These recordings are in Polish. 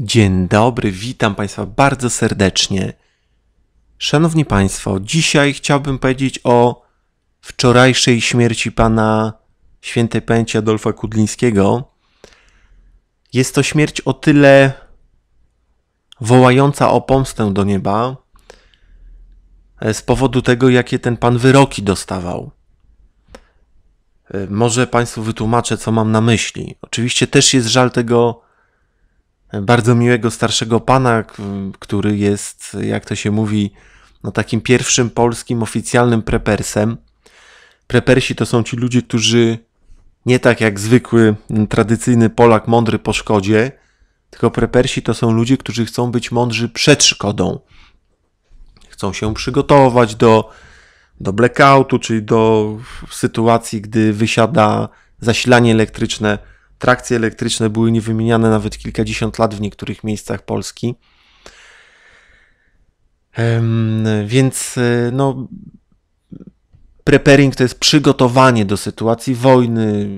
Dzień dobry, witam Państwa bardzo serdecznie. Szanowni Państwo, dzisiaj chciałbym powiedzieć o wczorajszej śmierci pana świętej Pęci Adolfa Kudlińskiego. Jest to śmierć o tyle wołająca o pomstę do nieba e, z powodu tego, jakie ten pan wyroki dostawał. E, może Państwu wytłumaczę, co mam na myśli. Oczywiście też jest żal tego bardzo miłego starszego pana, który jest, jak to się mówi, no takim pierwszym polskim oficjalnym prepersem. Prepersi to są ci ludzie, którzy nie tak jak zwykły, mm, tradycyjny Polak mądry po szkodzie, tylko prepersi to są ludzie, którzy chcą być mądrzy przed szkodą. Chcą się przygotować do, do blackoutu, czyli do sytuacji, gdy wysiada zasilanie elektryczne Trakcje elektryczne były niewymieniane nawet kilkadziesiąt lat w niektórych miejscach Polski. Więc e, no, preparing to jest przygotowanie do sytuacji wojny,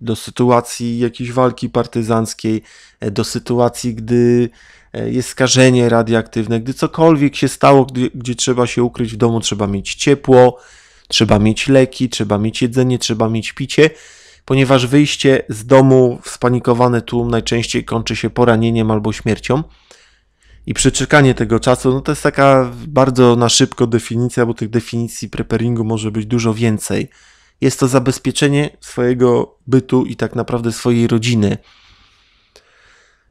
do sytuacji jakiejś walki partyzanckiej, e, do sytuacji, gdy e, jest skażenie radioaktywne, gdy cokolwiek się stało, gdy, gdzie trzeba się ukryć w domu, trzeba mieć ciepło, trzeba mieć leki, trzeba mieć jedzenie, trzeba mieć picie ponieważ wyjście z domu w spanikowany tłum najczęściej kończy się poranieniem albo śmiercią. I przeczekanie tego czasu, no to jest taka bardzo na szybko definicja, bo tych definicji preparingu może być dużo więcej. Jest to zabezpieczenie swojego bytu i tak naprawdę swojej rodziny.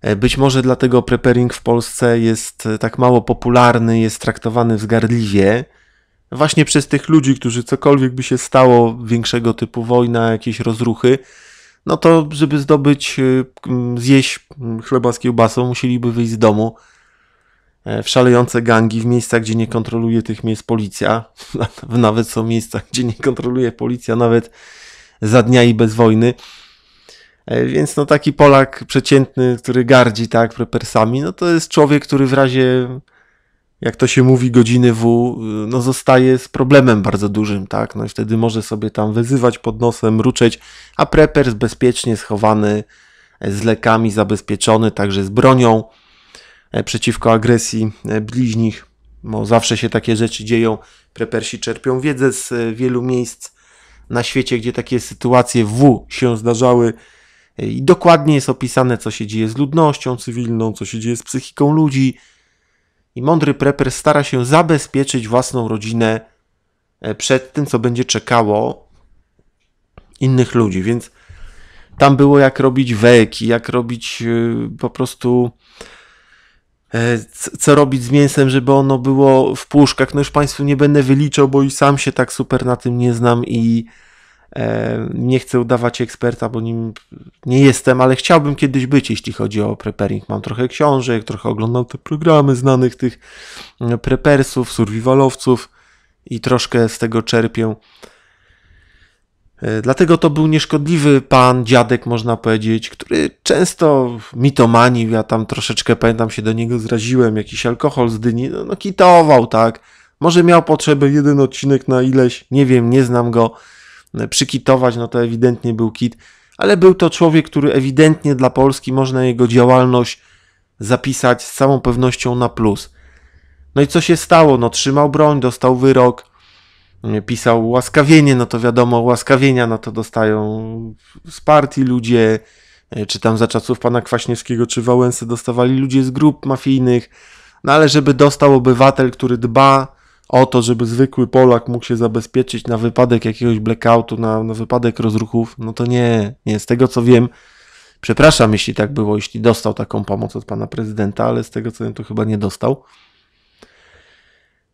E, być może dlatego preparing w Polsce jest e, tak mało popularny, jest traktowany wzgardliwie właśnie przez tych ludzi, którzy cokolwiek by się stało, większego typu wojna, jakieś rozruchy, no to żeby zdobyć, y, zjeść chleba z kiełbasą, musieliby wyjść z domu e, w szalejące gangi, w miejscach, gdzie nie kontroluje tych miejsc policja. Nawet są miejsca, gdzie nie kontroluje policja, nawet za dnia i bez wojny. E, więc no taki Polak przeciętny, który gardzi tak prepersami, no to jest człowiek, który w razie jak to się mówi, godziny W, no zostaje z problemem bardzo dużym, tak? No i wtedy może sobie tam wyzywać pod nosem, ruczeć, a preper bezpiecznie schowany, z lekami zabezpieczony, także z bronią e, przeciwko agresji e, bliźnich, bo zawsze się takie rzeczy dzieją. Prepersi czerpią wiedzę z e, wielu miejsc na świecie, gdzie takie sytuacje W się zdarzały. I dokładnie jest opisane, co się dzieje z ludnością cywilną, co się dzieje z psychiką ludzi, i mądry preper stara się zabezpieczyć własną rodzinę e, przed tym, co będzie czekało innych ludzi, więc tam było jak robić weki, jak robić e, po prostu e, co robić z mięsem, żeby ono było w puszkach. No już Państwu nie będę wyliczał, bo i sam się tak super na tym nie znam i E, nie chcę udawać eksperta, bo nim nie jestem, ale chciałbym kiedyś być, jeśli chodzi o preparing. Mam trochę książek, trochę oglądam te programy znanych tych e, prepersów, survivalowców i troszkę z tego czerpię. E, dlatego to był nieszkodliwy pan, dziadek można powiedzieć, który często mitomanił, ja tam troszeczkę pamiętam się do niego zraziłem, jakiś alkohol z dyni, no, no kitował, tak. Może miał potrzebę jeden odcinek na ileś, nie wiem, nie znam go. E, przykitować, no to ewidentnie był kit, ale był to człowiek, który ewidentnie dla Polski można jego działalność zapisać z całą pewnością na plus. No i co się stało? No trzymał broń, dostał wyrok, pisał łaskawienie, no to wiadomo, łaskawienia no to dostają z partii ludzie, e, czy tam za czasów pana Kwaśniewskiego czy Wałęsy dostawali ludzie z grup mafijnych, no ale żeby dostał obywatel, który dba o to, żeby zwykły Polak mógł się zabezpieczyć na wypadek jakiegoś blackoutu, na, na wypadek rozruchów, no to nie, nie. Z tego co wiem, przepraszam jeśli tak było, jeśli dostał taką pomoc od pana prezydenta, ale z tego co wiem, to chyba nie dostał.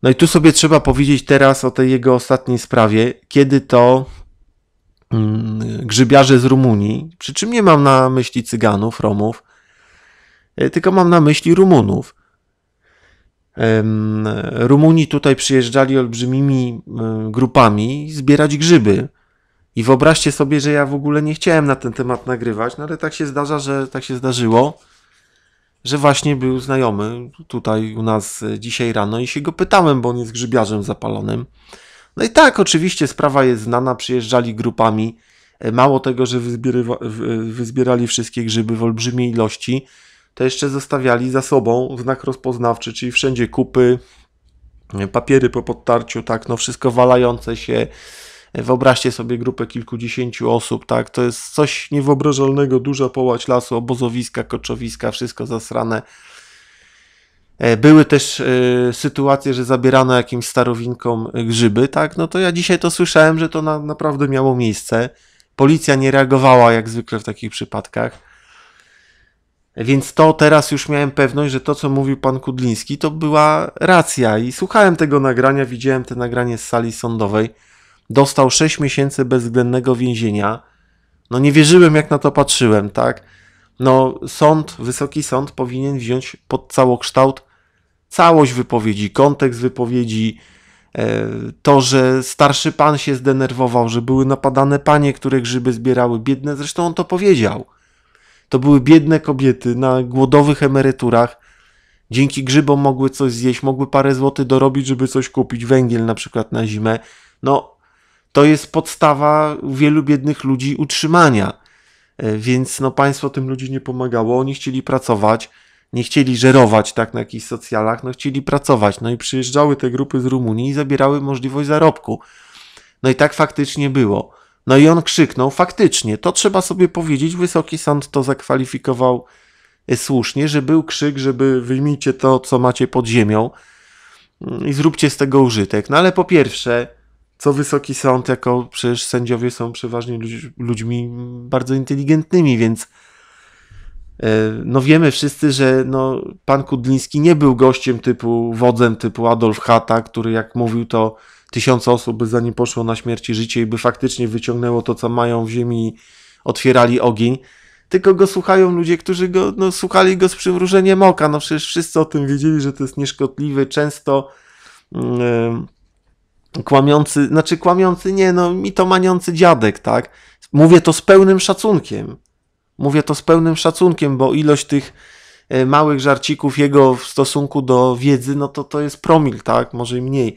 No i tu sobie trzeba powiedzieć teraz o tej jego ostatniej sprawie, kiedy to mm, grzybiarze z Rumunii, przy czym nie mam na myśli Cyganów, Romów, e, tylko mam na myśli Rumunów, Rumuni tutaj przyjeżdżali olbrzymimi grupami zbierać grzyby. I wyobraźcie sobie, że ja w ogóle nie chciałem na ten temat nagrywać, no ale tak się zdarza, że tak się zdarzyło, że właśnie był znajomy tutaj u nas e, dzisiaj rano i się go pytałem, bo on jest grzybiarzem zapalonym. No i tak, oczywiście sprawa jest znana, przyjeżdżali grupami. E, mało tego, że e, wyzbierali wszystkie grzyby w olbrzymiej ilości, to jeszcze zostawiali za sobą znak rozpoznawczy, czyli wszędzie kupy, papiery po podtarciu, tak, no wszystko walające się. Wyobraźcie sobie grupę kilkudziesięciu osób, tak, to jest coś niewyobrażalnego, duża połać lasu, obozowiska, koczowiska, wszystko zasrane. E, były też e, sytuacje, że zabierano jakimś starowinkom e, grzyby, tak? No to ja dzisiaj to słyszałem, że to na, naprawdę miało miejsce. Policja nie reagowała jak zwykle w takich przypadkach. Więc to teraz już miałem pewność, że to, co mówił pan Kudliński, to była racja. I słuchałem tego nagrania, widziałem te nagranie z sali sądowej. Dostał 6 miesięcy bezwzględnego więzienia. No nie wierzyłem, jak na to patrzyłem, tak? No, sąd, wysoki sąd powinien wziąć pod całokształt całość wypowiedzi, kontekst wypowiedzi, e, to, że starszy pan się zdenerwował, że były napadane panie, które grzyby zbierały, biedne, zresztą on to powiedział. To były biedne kobiety na głodowych emeryturach. Dzięki grzybom mogły coś zjeść, mogły parę złotych dorobić, żeby coś kupić, węgiel na przykład na zimę. No, to jest podstawa wielu biednych ludzi utrzymania. E, więc no, państwo tym ludziom nie pomagało, oni chcieli pracować, nie chcieli żerować tak na jakichś socjalach, no chcieli pracować. No i przyjeżdżały te grupy z Rumunii i zabierały możliwość zarobku. No i tak faktycznie było. No i on krzyknął, faktycznie, to trzeba sobie powiedzieć, Wysoki Sąd to zakwalifikował e, słusznie, że był krzyk, żeby wyjmijcie to, co macie pod ziemią mm, i zróbcie z tego użytek. No ale po pierwsze, co Wysoki Sąd, jako przecież sędziowie są przeważnie ludźmi bardzo inteligentnymi, więc e, no wiemy wszyscy, że no, pan Kudliński nie był gościem typu, wodzem typu Adolf Hata, który jak mówił to tysiąc osób by zanim poszło na śmierć i życie i by faktycznie wyciągnęło to, co mają w ziemi i otwierali ogień. Tylko go słuchają ludzie, którzy go, no, słuchali go z przymrużeniem oka. No przecież wszyscy o tym wiedzieli, że to jest nieszkodliwy, często yy, kłamiący, znaczy kłamiący, nie, no maniący dziadek, tak? Mówię to z pełnym szacunkiem. Mówię to z pełnym szacunkiem, bo ilość tych e, małych żarcików jego w stosunku do wiedzy, no to to jest promil, tak? Może i mniej.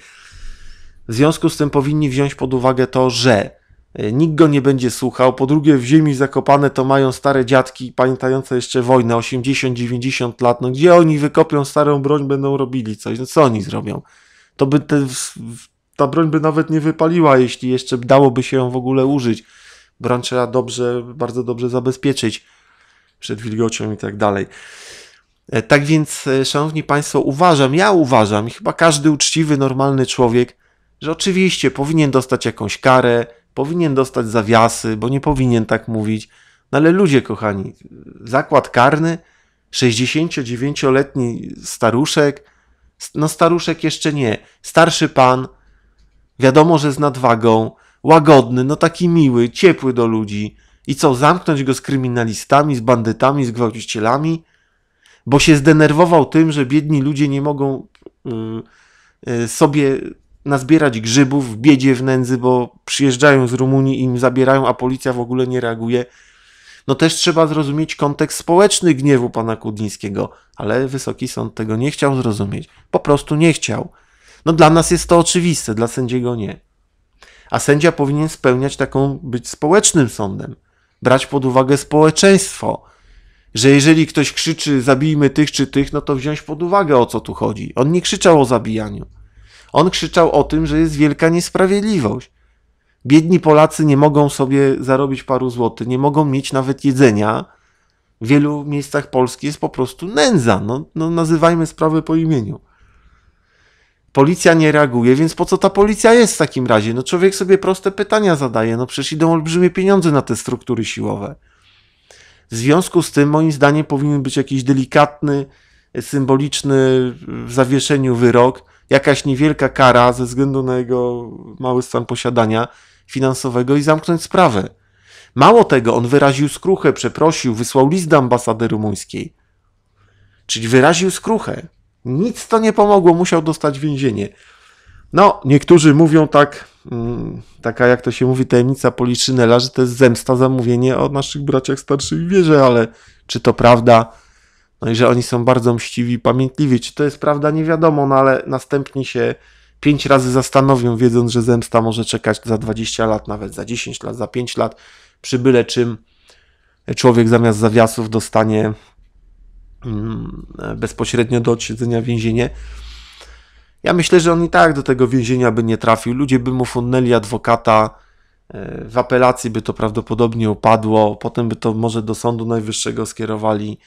W związku z tym powinni wziąć pod uwagę to, że e, nikt go nie będzie słuchał. Po drugie, w ziemi zakopane to mają stare dziadki pamiętające jeszcze wojnę 80-90 lat. No gdzie oni wykopią starą broń, będą robili coś? No co oni zrobią? To by te, ta broń by nawet nie wypaliła, jeśli jeszcze dałoby się ją w ogóle użyć. Broń trzeba dobrze, bardzo dobrze zabezpieczyć przed wilgocią i tak dalej. E, tak więc, e, szanowni państwo, uważam, ja uważam, i chyba każdy uczciwy, normalny człowiek, że oczywiście powinien dostać jakąś karę, powinien dostać zawiasy, bo nie powinien tak mówić. No ale ludzie, kochani, zakład karny, 69-letni staruszek, no staruszek jeszcze nie, starszy pan, wiadomo, że z nadwagą, łagodny, no taki miły, ciepły do ludzi. I co, zamknąć go z kryminalistami, z bandytami, z gwałcicielami? Bo się zdenerwował tym, że biedni ludzie nie mogą yy, yy, sobie nazbierać grzybów w biedzie, w nędzy, bo przyjeżdżają z Rumunii, im zabierają, a policja w ogóle nie reaguje. No też trzeba zrozumieć kontekst społeczny gniewu pana Kudlińskiego, ale Wysoki Sąd tego nie chciał zrozumieć. Po prostu nie chciał. No dla nas jest to oczywiste, dla sędziego nie. A sędzia powinien spełniać taką, być społecznym sądem, brać pod uwagę społeczeństwo, że jeżeli ktoś krzyczy zabijmy tych czy tych, no to wziąć pod uwagę o co tu chodzi. On nie krzyczał o zabijaniu. On krzyczał o tym, że jest wielka niesprawiedliwość. Biedni Polacy nie mogą sobie zarobić paru złotych, nie mogą mieć nawet jedzenia. W wielu miejscach Polski jest po prostu nędza. No, no nazywajmy sprawę po imieniu. Policja nie reaguje, więc po co ta policja jest w takim razie? No człowiek sobie proste pytania zadaje, no przecież idą olbrzymie pieniądze na te struktury siłowe. W związku z tym, moim zdaniem, powinien być jakiś delikatny, symboliczny w zawieszeniu wyrok, jakaś niewielka kara ze względu na jego mały stan posiadania finansowego i zamknąć sprawę. Mało tego, on wyraził skruchę, przeprosił, wysłał list do ambasady rumuńskiej. Czyli wyraził skruchę. Nic to nie pomogło, musiał dostać więzienie. No, niektórzy mówią tak, mm, taka jak to się mówi, tajemnica policzynela, że to jest zemsta zamówienie o naszych braciach starszych w wierze, ale czy to prawda? No i że oni są bardzo mściwi, pamiętliwi. Czy to jest prawda? Nie wiadomo, no ale następni się pięć razy zastanowią, wiedząc, że zemsta może czekać za 20 lat, nawet za 10 lat, za 5 lat, przy byle czym człowiek zamiast zawiasów dostanie mm, bezpośrednio do odsiedzenia więzienie. Ja myślę, że on i tak do tego więzienia by nie trafił. Ludzie by mu funnęli adwokata, e, w apelacji by to prawdopodobnie upadło, potem by to może do Sądu Najwyższego skierowali.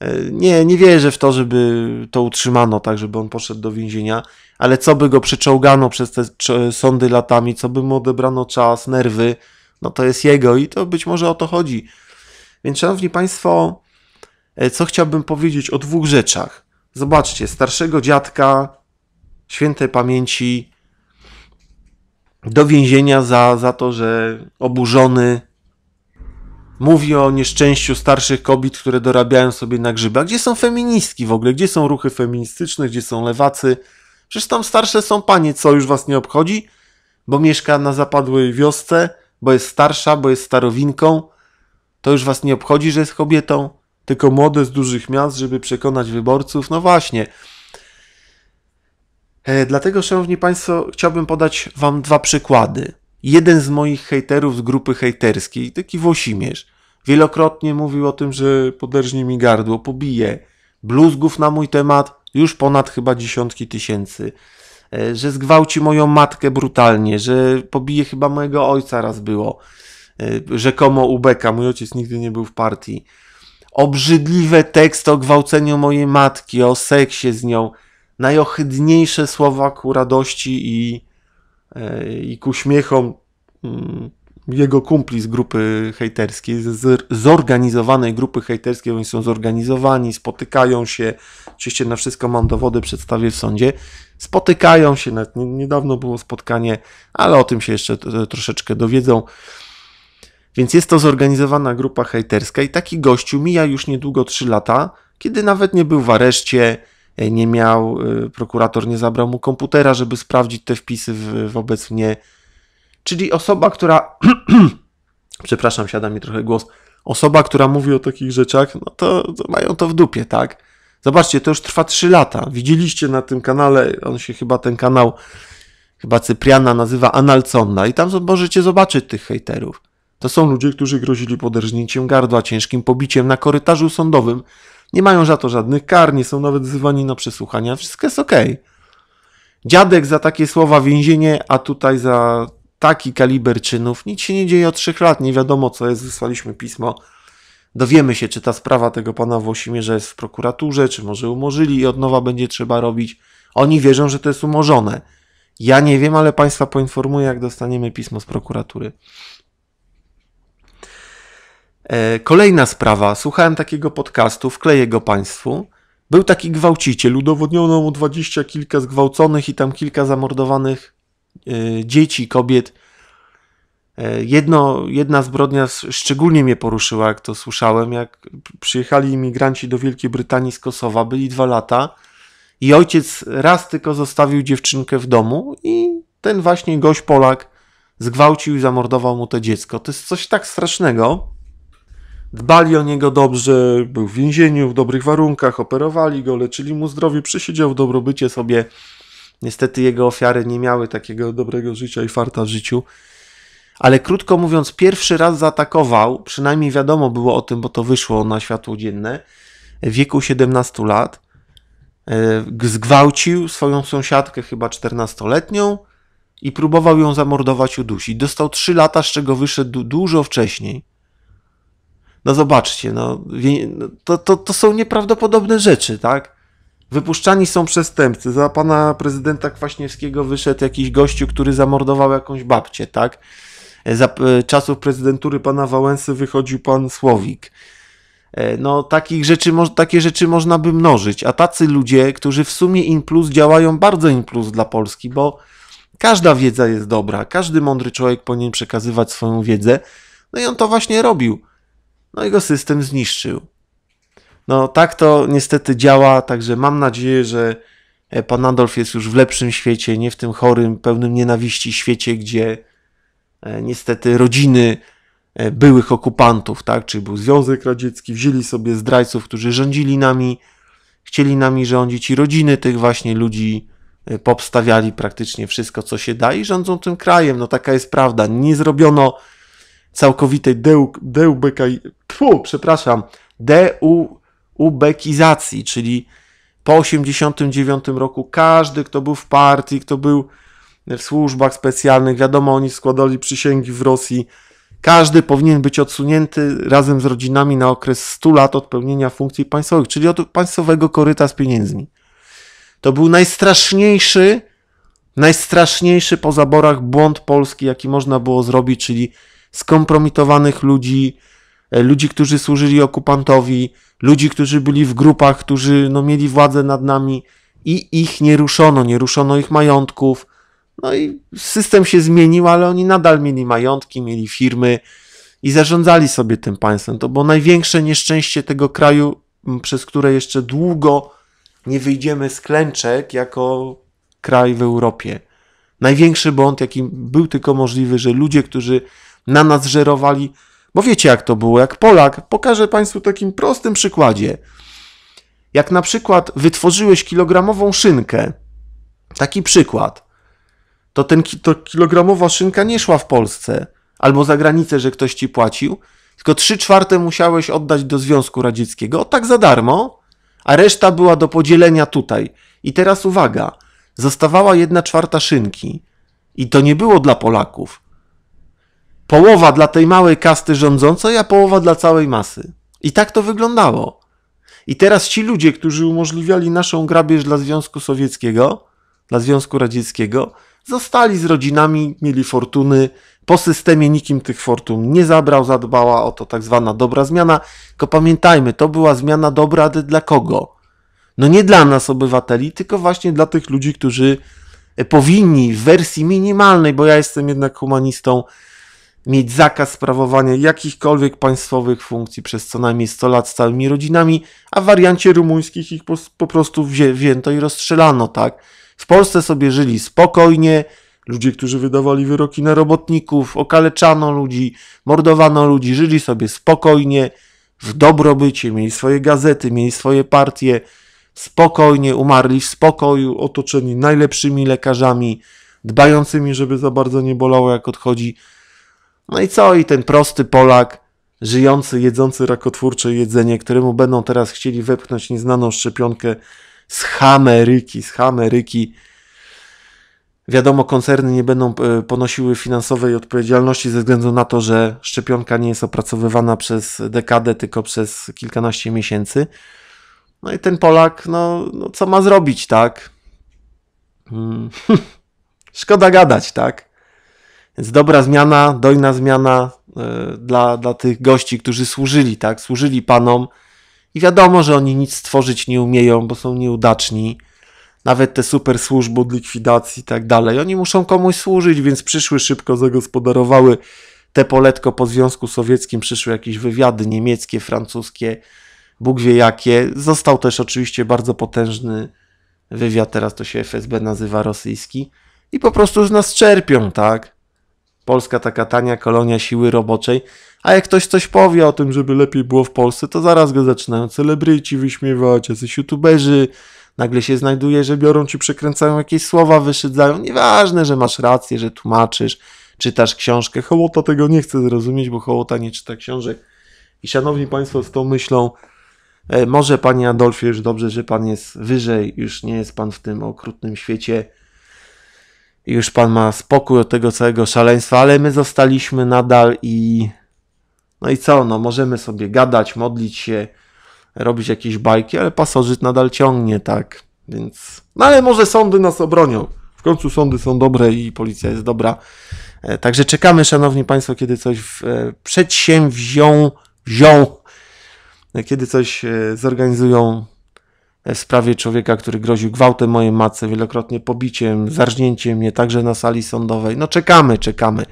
E, nie, nie wierzę w to, żeby to utrzymano tak, żeby on poszedł do więzienia, ale co by go przeczołgano przez te sądy latami, co by mu odebrano czas, nerwy, no to jest jego i to być może o to chodzi. Więc szanowni państwo, e, co chciałbym powiedzieć o dwóch rzeczach. Zobaczcie, starszego dziadka świętej pamięci do więzienia za, za to, że oburzony mówi o nieszczęściu starszych kobiet, które dorabiają sobie na grzyby. A gdzie są feministki w ogóle? Gdzie są ruchy feministyczne? Gdzie są lewacy? Przecież tam starsze są panie, co już was nie obchodzi? Bo mieszka na zapadłej wiosce, bo jest starsza, bo jest starowinką. To już was nie obchodzi, że jest kobietą? Tylko młode z dużych miast, żeby przekonać wyborców? No właśnie. E, dlatego, szanowni państwo, chciałbym podać wam dwa przykłady jeden z moich hejterów z grupy hejterskiej, taki Włosimierz, wielokrotnie mówił o tym, że poderżnie mi gardło, pobije. Bluzgów na mój temat już ponad chyba dziesiątki tysięcy. E, że zgwałci moją matkę brutalnie, że pobije chyba mojego ojca raz było. E, rzekomo ubeka, mój ojciec nigdy nie był w partii. Obrzydliwe teksty o gwałceniu mojej matki, o seksie z nią. Najohydniejsze słowa ku radości i E, i ku śmiechom mm, jego kumpli z grupy hejterskiej, z zorganizowanej grupy hejterskiej, oni są zorganizowani, spotykają się, oczywiście na wszystko mam dowody, przedstawię w sądzie, spotykają się, nawet niedawno było spotkanie, ale o tym się jeszcze troszeczkę dowiedzą. Więc jest to zorganizowana grupa hejterska i taki gościu mija już niedługo 3 lata, kiedy nawet nie był w areszcie, E, nie miał, e, prokurator nie zabrał mu komputera, żeby sprawdzić te wpisy w, wobec mnie. Czyli osoba, która. Przepraszam, siada mi trochę głos. Osoba, która mówi o takich rzeczach, no to, to mają to w dupie, tak? Zobaczcie, to już trwa 3 lata. Widzieliście na tym kanale, on się chyba ten kanał, chyba Cypriana nazywa Analconda, i tam możecie zobaczyć tych hejterów. To są ludzie, którzy grozili poderżnięciem gardła, ciężkim pobiciem na korytarzu sądowym nie mają za to żadnych kar, nie są nawet wzywani na przesłuchania, wszystko jest ok. Dziadek za takie słowa więzienie, a tutaj za taki kaliber czynów. Nic się nie dzieje od trzech lat, nie wiadomo co jest, wysłaliśmy pismo. Dowiemy się, czy ta sprawa tego pana Włosimierza jest w prokuraturze, czy może umorzyli i od nowa będzie trzeba robić. Oni wierzą, że to jest umorzone. Ja nie wiem, ale państwa poinformuję, jak dostaniemy pismo z prokuratury. E, kolejna sprawa. Słuchałem takiego podcastu, wkleję go Państwu. Był taki gwałciciel, udowodniono mu dwadzieścia kilka zgwałconych i tam kilka zamordowanych e, dzieci, kobiet. E, jedno, jedna zbrodnia szczególnie mnie poruszyła, jak to słyszałem, jak przyjechali imigranci do Wielkiej Brytanii z Kosowa, byli dwa lata i ojciec raz tylko zostawił dziewczynkę w domu i ten właśnie gość Polak zgwałcił i zamordował mu to dziecko. To jest coś tak strasznego, dbali o niego dobrze, był w więzieniu, w dobrych warunkach, operowali go, leczyli mu zdrowie, przysiedział w dobrobycie sobie. Niestety jego ofiary nie miały takiego dobrego życia i farta w życiu. Ale krótko mówiąc, pierwszy raz zaatakował, przynajmniej wiadomo było o tym, bo to wyszło na światło dzienne, w wieku 17 lat. E, zgwałcił swoją sąsiadkę, chyba 14-letnią, i próbował ją zamordować, udusić. Dostał 3 lata, z czego wyszedł dużo wcześniej no zobaczcie, no, no, to, to, to są nieprawdopodobne rzeczy, tak? Wypuszczani są przestępcy. Za pana prezydenta Kwaśniewskiego wyszedł jakiś gościu, który zamordował jakąś babcię, tak? Za e, czasów prezydentury pana Wałęsy wychodził pan Słowik. E, no, takich rzeczy, takie rzeczy można by mnożyć. A tacy ludzie, którzy w sumie in plus działają bardzo in plus dla Polski, bo każda wiedza jest dobra, każdy mądry człowiek powinien przekazywać swoją wiedzę. No i on to właśnie robił no i go system zniszczył. No tak to niestety działa, także mam nadzieję, że e, pan Adolf jest już w lepszym świecie, nie w tym chorym, pełnym nienawiści świecie, gdzie e, niestety rodziny e, byłych okupantów, tak, czy był Związek Radziecki, wzięli sobie zdrajców, którzy rządzili nami, chcieli nami rządzić i rodziny tych właśnie ludzi popstawiali praktycznie wszystko, co się da i rządzą tym krajem. No taka jest prawda. Nie zrobiono całkowitej deu, deubekaj, tfu, przepraszam, deubekizacji, czyli po 1989 roku każdy, kto był w partii, kto był w służbach specjalnych, wiadomo, oni składali przysięgi w Rosji, każdy powinien być odsunięty razem z rodzinami na okres 100 lat od pełnienia funkcji państwowych, czyli od państwowego koryta z pieniędzmi. To był najstraszniejszy, najstraszniejszy po zaborach błąd Polski, jaki można było zrobić, czyli skompromitowanych ludzi, e, ludzi, którzy służyli okupantowi, ludzi, którzy byli w grupach, którzy no, mieli władzę nad nami i ich nie ruszono, nie ruszono ich majątków. No i system się zmienił, ale oni nadal mieli majątki, mieli firmy i zarządzali sobie tym państwem. To było największe nieszczęście tego kraju, przez które jeszcze długo nie wyjdziemy z klęczek jako kraj w Europie. Największy błąd, jaki był tylko możliwy, że ludzie, którzy na nas żerowali. Bo wiecie, jak to było, jak Polak. Pokażę Państwu takim prostym przykładzie. Jak na przykład wytworzyłeś kilogramową szynkę, taki przykład, to ten to kilogramowa szynka nie szła w Polsce albo za granicę, że ktoś ci płacił, tylko 3 czwarte musiałeś oddać do Związku Radzieckiego, tak za darmo, a reszta była do podzielenia tutaj. I teraz uwaga, zostawała 1 czwarta szynki. I to nie było dla Polaków. Połowa dla tej małej kasty rządzącej, a połowa dla całej masy. I tak to wyglądało. I teraz ci ludzie, którzy umożliwiali naszą grabież dla Związku Sowieckiego, dla Związku Radzieckiego, zostali z rodzinami, mieli fortuny. Po systemie nikim tych fortun nie zabrał, zadbała o to tak zwana dobra zmiana. Tylko pamiętajmy, to była zmiana dobra dla kogo? No nie dla nas obywateli, tylko właśnie dla tych ludzi, którzy e, powinni w wersji minimalnej, bo ja jestem jednak humanistą, mieć zakaz sprawowania jakichkolwiek państwowych funkcji przez co najmniej 100 lat z całymi rodzinami, a w wariancie rumuńskich ich po, po prostu wzięto i rozstrzelano, tak? W Polsce sobie żyli spokojnie, ludzie, którzy wydawali wyroki na robotników, okaleczano ludzi, mordowano ludzi, żyli sobie spokojnie, w dobrobycie, mieli swoje gazety, mieli swoje partie, spokojnie umarli w spokoju, otoczeni najlepszymi lekarzami, dbającymi, żeby za bardzo nie bolało, jak odchodzi no i co? I ten prosty Polak, żyjący, jedzący rakotwórcze jedzenie, któremu będą teraz chcieli wepchnąć nieznaną szczepionkę z Hameryki, z Hameryki. Wiadomo, koncerny nie będą e, ponosiły finansowej odpowiedzialności ze względu na to, że szczepionka nie jest opracowywana przez dekadę, tylko przez kilkanaście miesięcy. No i ten Polak, no, no co ma zrobić, tak? Hmm. Szkoda gadać, tak? Więc dobra zmiana, dojna zmiana e, dla, dla tych gości, którzy służyli, tak? Służyli panom i wiadomo, że oni nic stworzyć nie umieją, bo są nieudaczni. Nawet te super służby od likwidacji i tak dalej. Oni muszą komuś służyć, więc przyszły szybko, zagospodarowały te poletko po Związku Sowieckim. Przyszły jakieś wywiady niemieckie, francuskie, Bóg wie jakie. Został też oczywiście bardzo potężny wywiad, teraz to się FSB nazywa rosyjski. I po prostu z nas czerpią, tak? Polska taka tania kolonia siły roboczej, a jak ktoś coś powie o tym, żeby lepiej było w Polsce, to zaraz go zaczynają celebryci wyśmiewać, jacyś youtuberzy, nagle się znajduje, że biorą ci przekręcają jakieś słowa, wyszydzają, nieważne, że masz rację, że tłumaczysz, czytasz książkę, Hołota tego nie chce zrozumieć, bo Hołota nie czyta książek. I szanowni państwo, z tą myślą, e, może panie Adolfie, już dobrze, że pan jest wyżej, już nie jest pan w tym okrutnym świecie, już Pan ma spokój od tego całego szaleństwa, ale my zostaliśmy nadal i no i co, no możemy sobie gadać, modlić się, robić jakieś bajki, ale pasożyt nadal ciągnie, tak, więc, no ale może sądy nas obronią. W końcu sądy są dobre i policja jest dobra. E, także czekamy, szanowni Państwo, kiedy coś w, e, przedsięwzią, wziął, e, kiedy coś zorganizują E, w sprawie człowieka, który groził gwałtem mojej matce, wielokrotnie pobiciem, zarżnięciem mnie także na sali sądowej. No czekamy, czekamy.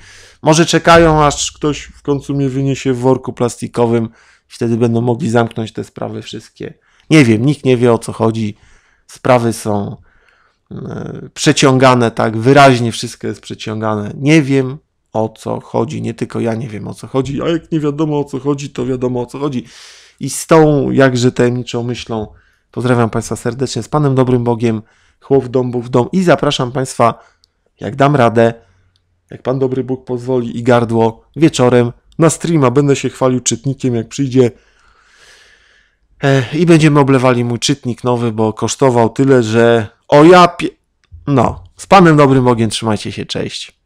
Może czekają, aż ktoś w końcu mnie wyniesie w worku plastikowym, wtedy będą mogli zamknąć te sprawy wszystkie. Nie wiem, nikt nie wie o co chodzi. Sprawy są e, przeciągane, tak wyraźnie wszystko jest przeciągane. Nie wiem o co chodzi, nie tylko ja nie wiem o co chodzi, a jak nie wiadomo o co chodzi, to wiadomo o co chodzi. I z tą jakże tajemniczą myślą Pozdrawiam Państwa serdecznie z Panem Dobrym Bogiem, chłop domu w dom i zapraszam Państwa, jak dam radę, jak Pan Dobry Bóg pozwoli i gardło, wieczorem na streama będę się chwalił czytnikiem, jak przyjdzie eh, i będziemy oblewali mój czytnik nowy, bo kosztował tyle, że o ja pie... No, z Panem Dobrym Bogiem trzymajcie się, cześć.